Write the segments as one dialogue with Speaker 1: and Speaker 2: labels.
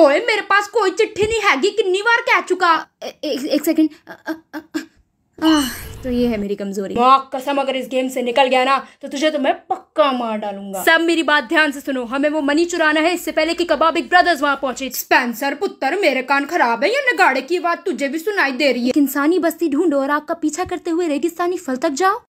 Speaker 1: ओए मेरे पास कोई चिट्ठी नहीं हैगी कितनी बार कह चुका ए, एक, एक सेकंड
Speaker 2: तो ये है मेरी कमजोरी
Speaker 1: कसम अगर इस गेम से निकल गया ना तो तुझे तो मैं पक्का मार डालूंगा सब मेरी बात ध्यान से सुनो हमें वो मनी चुराना है इससे पहले कि कबाब एक ब्रदर्स वहाँ पहुंचे स्पेंसर पुत्र मेरे कान खराब है या नगाड़े की बात तुझे भी सुनाई दे रही है इंसानी बस्ती ढूंढो और आपका पीछा करते हुए रेगिस्तानी फल तक जाओ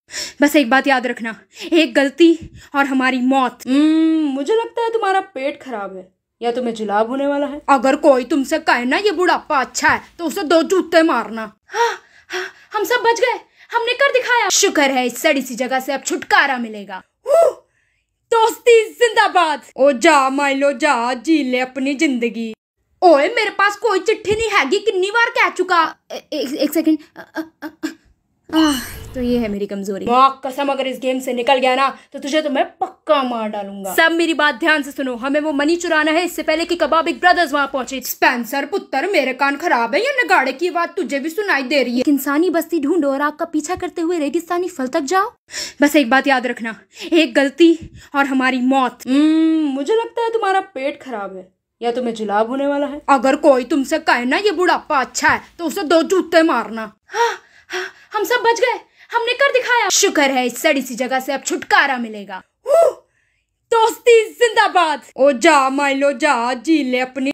Speaker 1: बस एक बात याद रखना एक गलती और हमारी मौत हम्म, मुझे लगता है तुम्हारा पेट खराब है या तुम्हें जुलाब होने वाला है अगर कोई तुमसे कहे ना ये बुढ़ापा अच्छा है तो उसे दो जूते मारना हाँ, हाँ, हम सब बच गए हमने कर दिखाया शुक्र है इस सड़ी सी जगह से अब छुटकारा मिलेगा दोस्ती जिंदाबाद ओ जा माइलो जा जी ले अपनी जिंदगी ओए मेरे पास कोई चिट्ठी नहीं हैगी कितनी बार कह चुका ए, ए, एक सेकंड
Speaker 2: तो ये है मेरी कमजोरी
Speaker 1: कसम अगर इस गेम से निकल गया ना तो तुझे तो मैं पक्का मार डालूंगा सब मेरी बात ध्यान से सुनो हमें वो मनी चुराना है इससे पहले कि कबाब एक ब्रदर्स वहाँ पहुंचे स्पेंसर पुत्र मेरे कान खराब है या नगाड़े की बात तुझे भी सुनाई दे रही है इंसानी बस्ती ढूंढो और आपका पीछा करते हुए रेगिस्तानी फल तक जाओ बस एक बात याद रखना एक गलती और हमारी मौत हम्म, मुझे लगता है तुम्हारा पेट खराब है या तुम्हें जुलाब होने वाला है अगर कोई तुमसे कहे ना ये बुढ़ापा अच्छा है तो उसे दो जूते मारना हाँ, हाँ, हम सब बच गए हमने कर दिखाया शुक्र है इस सड़ी सी जगह से अब छुटकारा मिलेगा दोस्ती जिंदाबाद ओ जा माइलो जा जी ले अपनी